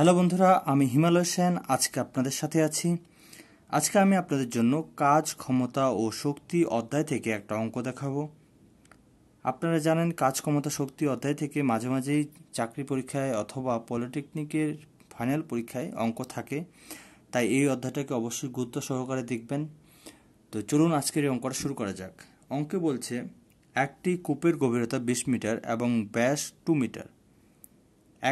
hello বন্ধুরা আমি হিমালয় সেন আজকে আপনাদের সাথে আছি আজকে আমি আপনাদের জন্য কাজ ক্ষমতা ও শক্তি অধ্যায় থেকে একটা অঙ্ক দেখাবো আপনারা জানেন কাজ ক্ষমতা শক্তি অধ্যায় থেকে মাঝে মাঝেই চাকরি পরীক্ষায় অথবা পলিটেকনিকের ফাইনাল পরীক্ষায় অঙ্ক থাকে তাই এই অধ্যায়টাকে অবশ্যই গুরুত্ব সহকারে দেখবেন তো চলুন আজকের এই অঙ্কটা শুরু করা যাক অঙ্কে বলছে একটি কূপের গভীরতা বিশ মিটার এবং ব্যাস টু মিটার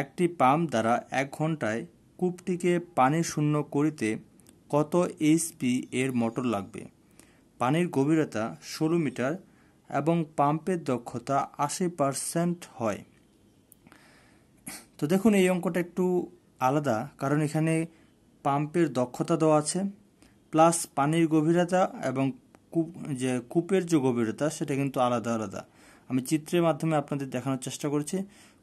একটি পাম্প দ্বারা এক ঘন্টায় কূপটিকে পানি শূন্য করিতে কত এইচপি এর মোটর লাগবে পানির গভীরতা ষোলো মিটার এবং পাম্পের দক্ষতা আশি পারসেন্ট হয় তো দেখুন এই অঙ্কটা একটু আলাদা কারণ এখানে পাম্পের দক্ষতা দেওয়া আছে প্লাস পানির গভীরতা এবং কূপ যে কূপের যে গভীরতা সেটা কিন্তু আলাদা আলাদা আমি চিত্রের মাধ্যমে আপনাদের দেখানোর চেষ্টা করছি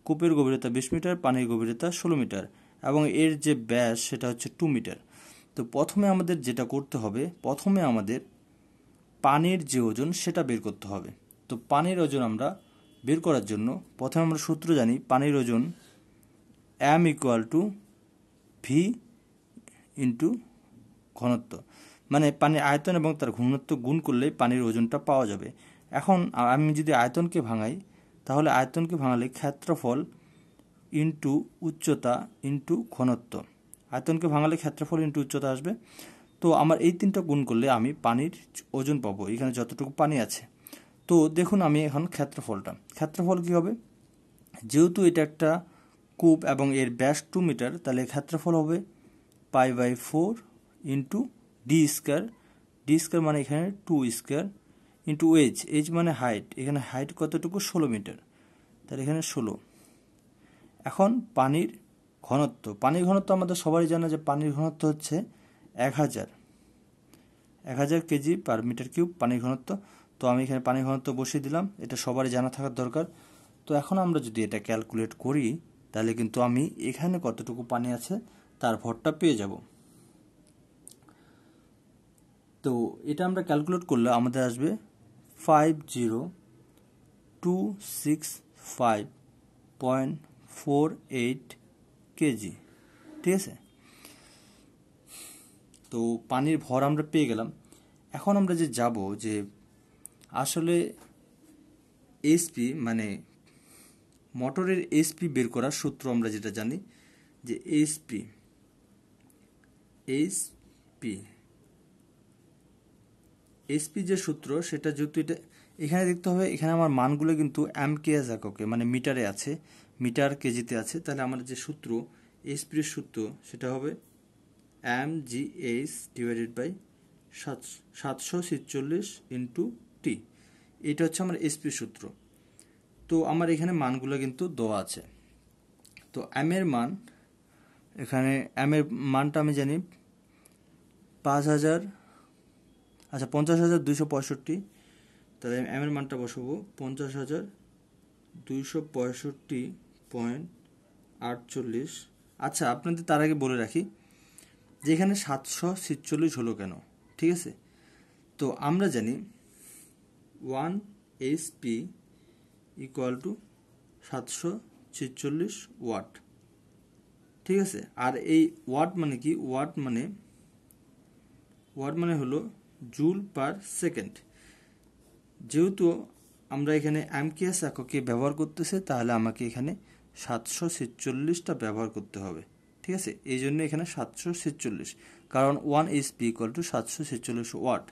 কূপের গভীরতা বিশ মিটার পানির গভীরতা ষোলো মিটার এবং এর যে ব্যাস সেটা হচ্ছে টু মিটার তো প্রথমে আমাদের যেটা করতে হবে প্রথমে আমাদের পানির যে ওজন সেটা বের করতে হবে তো পানির ওজন আমরা বের করার জন্য প্রথমে আমরা সূত্র জানি পানির ওজন m equal to v into ঘনত্ব মানে পানির আয়তন এবং তার ঘনত্ব গুণ করলেই পানির ওজনটা পাওয়া যাবে এখন আমি যদি আয়তনকে ভাঙাই তাহলে আয়তনকে ভাঙালে ক্ষেত্রফল ইন্টু উচ্চতা ইন্টু ঘনত্ব আয়তনকে ভাঙালে ক্ষেত্রফল ইন্টু উচ্চতা আসবে তো আমার এই তিনটা গুণ করলে আমি পানির ওজন পাবো এখানে যতটুকু পানি আছে তো দেখুন আমি এখন ক্ষেত্রফলটা ক্ষেত্রফল কি হবে যেহেতু এটা একটা কূপ এবং এর ব্যাস টু মিটার তাহলে ক্ষেত্রফল হবে pi by four into d square d square মানে এখানে two square into h h মানে হাইট এখানে হাইট কতটুকু ষোলো মিটার তাহলে এখানে ষোলো এখন পানির ঘনত্ব পানির ঘনত্ব আমাদের সবারই জানা যে পানির ঘনত্ব হচ্ছে এক হাজার এক হাজার কেজি পার মিটার কিউব পানির ঘনত্ব তো আমি এখানে পানির ঘনত্ব বসিয়ে দিলাম এটা সবারই জানা থাকার দরকার তো এখন আমরা যদি এটা ক্যালকুলেট করি তাহলে কিন্তু আমি এখানে কতটুকু পানি আছে তার ভরটা পেয়ে যাব তো এটা আমরা ক্যালকুলেট করলে আমাদের আসবে five zero two six five point four eight kg ঠিক আছে তো পানির ভর আমরা পেয়ে গেলাম এখন আমরা যে যাব যে আসলে এসপি মানে মোটরের এসপি বের করার সূত্র আমরা যেটা জানি যে এসপি এসপি এসপি যে সূত্র সেটা যেহেতু এটা এখানে দেখতে হবে এখানে আমার মানগুলো কিন্তু অ্যামকেএস এককে মানে মিটারে আছে মিটার কেজিতে আছে তাহলে আমার যে সূত্র এসপির সূত্র সেটা হবে m g h divided by সাতশো ছিচল্লিশ ইন্টু টি এটা হচ্ছে আমার এসপির সূত্র তো আমার এখানে মানগুলো কিন্তু দেওয়া আছে তো এমের মান এখানে এমের মানটা আমি জানি পাঁচ হাজার আচ্ছা পঞ্চাশ হাজার দুইশো পঁয়ষট্টি তাহলে আমি এমের মানটা বসাবো পঞ্চাশ হাজার দুইশো পঁয়ষট্টি পয়েন্ট আটচল্লিশ আচ্ছা আপনাদের তার আগে বলে রাখি যে এখানে সাতশো ছিচল্লিশ হলো কেন ঠিক আছে তো আমরা জানি one h p equal to সাতশো ছিচল্লিশ ওয়াট ঠিক আছে আর এই ওয়াট মানে কি ওয়াট মানে ওয়াট মানে হলো জুল পার সেকেন্ড যেহেতু আমরা এখানে অ্যামকিয়াস এককে ব্যবহার করতেছে তাহলে আমাকে এখানে সাতশো ছেচল্লিশটা ব্যবহার করতে হবে ঠিক আছে এই জন্য এখানে সাতশো ছেচল্লিশ কারণ one is p equal to সাতশো ছেচল্লিশ ওয়াট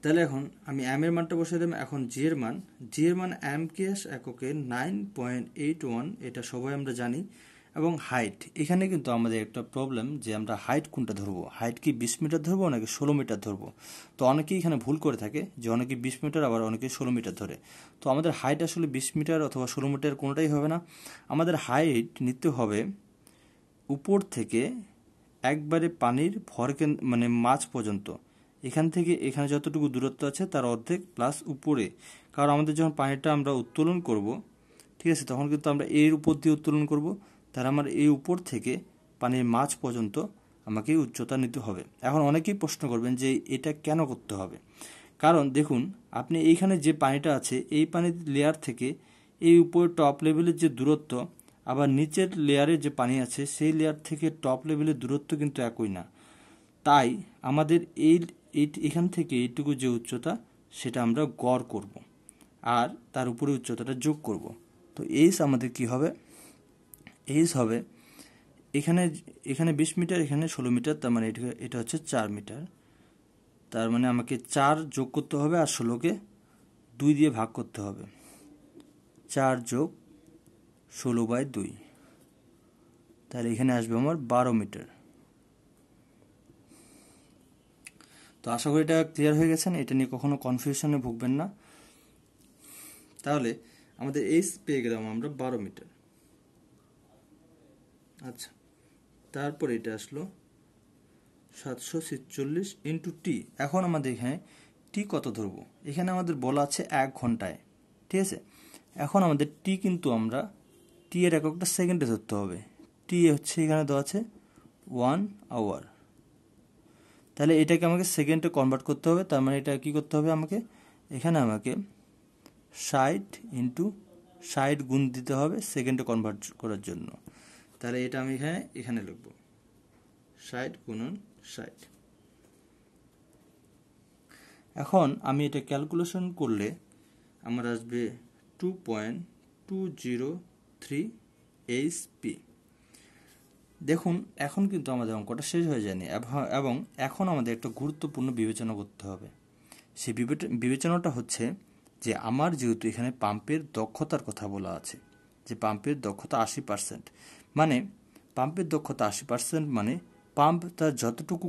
তাহলে এখন আমি অ্যামের মানটা বসে দিলাম এখন জি এর মান জি এর মান অ্যাম কেস এককে নাইন পয়েন্ট এইট ওয়ান এটা সবাই আমরা জানি এবং হাইট এখানে কিন্তু আমাদের একটা প্রবলেম যে আমরা হাইট কোনটা ধরবো হাইট কি বিশ মিটার ধরবো নাকি ষোলো মিটার ধরবো তো অনেকেই এখানে ভুল করে থাকে যে অনেকে বিশ মিটার আবার অনেকে ষোলো মিটার ধরে তো আমাদের হাইট আসলে বিশ মিটার অথবা ষোলো মিটার কোনোটাই হবে না আমাদের হাইট নিতে হবে উপর থেকে একবারে পানির ভরকেন মানে মাছ পর্যন্ত এখান থেকে এখানে যতটুকু দূরত্ব আছে তার অর্ধেক প্লাস উপরে কারণ আমাদের যখন পানিটা আমরা উত্তোলন করব ঠিক আছে তখন কিন্তু আমরা এর উপর দিয়ে উত্তোলন করব তারা আমার এই উপর থেকে পানির মাছ পর্যন্ত আমাকে উচ্চতা নিতে হবে এখন অনেকেই প্রশ্ন করবেন যে এটা কেন করতে হবে কারণ দেখুন আপনি এইখানে যে পানিটা আছে এই পানির লেয়ার থেকে এই উপরে টপ লেভেলের যে দূরত্ব আবার নিচের লেয়ারে যে পানি আছে সেই লেয়ার থেকে টপ লেভেলের দূরত্ব কিন্তু একই না তাই আমাদের এই এখান থেকে এইটুকু যে উচ্চতা সেটা আমরা গড় করব আর তার উপরে উচ্চতাটা যোগ করব তো এইস আমাদের কি হবে এইচ হবে এখানে এখানে বিশ মিটার এখানে ষোলো মিটার তার মানে এটা হচ্ছে চার মিটার তার মানে আমাকে চার যোগ করতে হবে আর ষোলোকে দুই দিয়ে ভাগ করতে হবে চার যোগ ষোলো বাই দুই তাহলে এখানে আসবে আমার বারো মিটার তো আশা করি এটা ক্লিয়ার হয়ে গেছেন এটা নিয়ে কখনো কনফিউশনে ভুগবেন না তাহলে আমাদের এইচ পেয়ে গেলাম আমরা বারো মিটার আচ্ছা তারপরে এটা আসলো সাতশো ছেচল্লিশ ইন্টু টি এখন আমাদের এখানে টি কত ধরব এখানে আমাদের বলা আছে এক ঘন্টায় ঠিক আছে এখন আমাদের টি কিন্তু আমরা টি এর এককটা সেকেন্ডে ধরতে হবে টি হচ্ছে এখানে দেওয়া আছে ওয়ান আওয়ার তাহলে এটাকে আমাকে সেকেন্ডে কনভার্ট করতে হবে তার মানে এটা কী করতে হবে আমাকে এখানে আমাকে ষাট ইন্টু ষাট গুণ দিতে হবে সেকেন্ডে কনভার্ট করার জন্য তাহলে এটা আমি এখানে এখানে লিখব ষাট গুণন ষাট এখন আমি এটা ক্যালকুলেশন করলে আমার আসবে two point two zero three HP দেখুন এখন কিন্তু আমাদের অঙ্কটা শেষ হয়ে যায়নি এবং এখন আমাদের একটা গুরুত্বপূর্ণ বিবেচনা করতে হবে সেই বিবেচনাটা হচ্ছে যে আমার যেহেতু এখানে পাম্পের দক্ষতার কথা বলা আছে যে পাম্পের দক্ষতা আশি পার্সেন্ট মানে পাম্পের দক্ষতা আশি পার্সেন্ট মানে পাম্প তার যতটুকু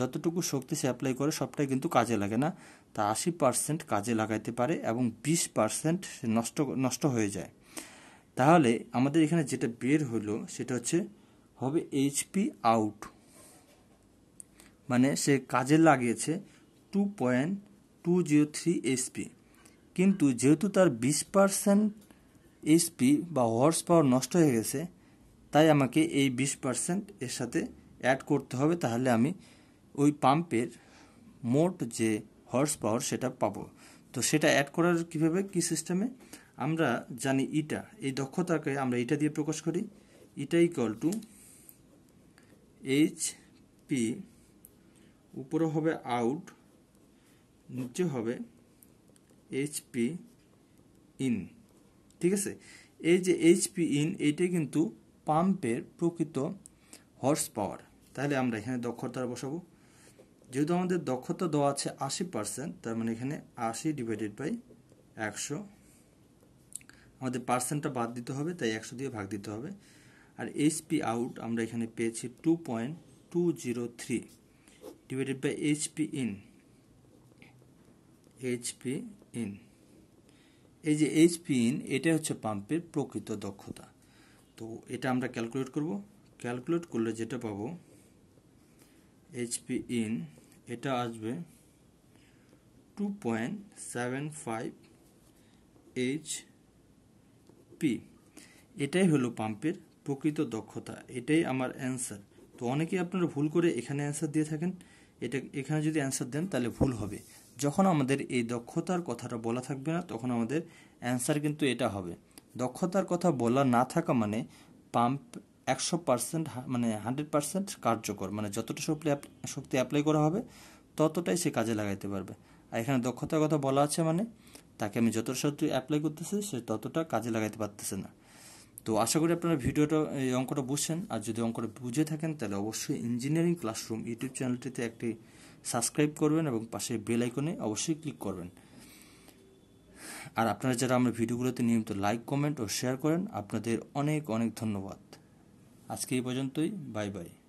যতটুকু শক্তি সে অ্যাপ্লাই করে সবটাই কিন্তু কাজে লাগে না তা আশি পার্সেন্ট কাজে লাগাইতে পারে এবং বিশ পার্সেন্ট সে নষ্ট নষ্ট হয়ে যায় তাহলে আমাদের এখানে যেটা বের হলো সেটা হচ্ছে হবে এইচপি আউট মানে সে কাজে লাগিয়েছে two point two zero three HP কিন্তু যেহেতু তার বিশ পার্সেন্ট এইচপি বা হর্স পাওয়ার নষ্ট হয়ে গেছে তাই আমাকে এই বিশ পার্সেন্ট এর সাথে অ্যাড করতে হবে তাহলে আমি ওই পাম্পের মোট যে হর্স পাওয়ার সেটা পাবো তো সেটা অ্যাড করার কীভাবে কি সিস্টেমে আমরা জানি ইটা এই দক্ষতাকে আমরা ইটা দিয়ে প্রকাশ করি eta equal to h p উপরে হবে আউট নিচে হবে এইচ পি ইন ঠিক আছে এই যে এইচ পি ইন এইটা কিন্তু পাম্পের প্রকৃত হর্স পাওয়ার তাহলে আমরা এখানে দক্ষতা বসাবো যেহেতু আমাদের দক্ষতা দেওয়া আছে আশি পার্সেন্ট তার মানে এখানে আশি ডিভাইডেড বাই একশো আমাদের পার্সেন্টটা বাদ দিতে হবে তাই একশো দিয়ে ভাগ দিতে হবে আর এইচপি আউট আমরা এখানে পেয়েছি two point two zero three divided by HP in HP in এই যে এইচপি ইন এটা হচ্ছে পাম্পের প্রকৃত দক্ষতা তো এটা আমরা ক্যালকুলেট করব ক্যালকুলেট করলে যেটা পাবো এইচপি ইন এটা আসবে two point seven five h p এটাই হলো পাম্পের প্রকৃত দক্ষতা এটাই আমার অ্যান্সার তো অনেকেই আপনারা ভুল করে এখানে অ্যান্সার দিয়ে থাকেন এটা এখানে যদি অ্যান্সার দেন তাহলে ভুল হবে যখন আমাদের এই দক্ষতার কথাটা বলা থাকবে না তখন আমাদের অ্যান্সার কিন্তু এটা হবে দক্ষতার কথা বলা না থাকা মানে পাম্প একশো পার্সেন্ট মানে হান্ড্রেড পার্সেন্ট কার্যকর মানে যতটা শক্তি শক্তি অ্যাপ্লাই করা হবে ততটাই সে কাজে লাগাইতে পারবে আর এখানে দক্ষতার কথা বলা আছে মানে তাকে আমি যতটা শক্তি অ্যাপ্লাই করতেছি সে ততটা কাজে লাগাইতে পারতেছে না তো আশা করি আপনারা ভিডিওটা এই অঙ্কটা বুঝছেন আর যদি অঙ্কটা বুঝে থাকেন তাহলে অবশ্যই ইঞ্জিনিয়ারিং ক্লাসরুম ইউটিউব চ্যানেলটিতে একটি সাবস্ক্রাইব করবেন এবং পাশে বেল আইকনে অবশ্যই ক্লিক করবেন আর আপনারা যারা আমার ভিডিওগুলোতে নিয়মিত লাইক কমেন্ট ও শেয়ার করেন আপনাদের অনেক অনেক ধন্যবাদ আজকে এই পর্যন্তই বাই বাই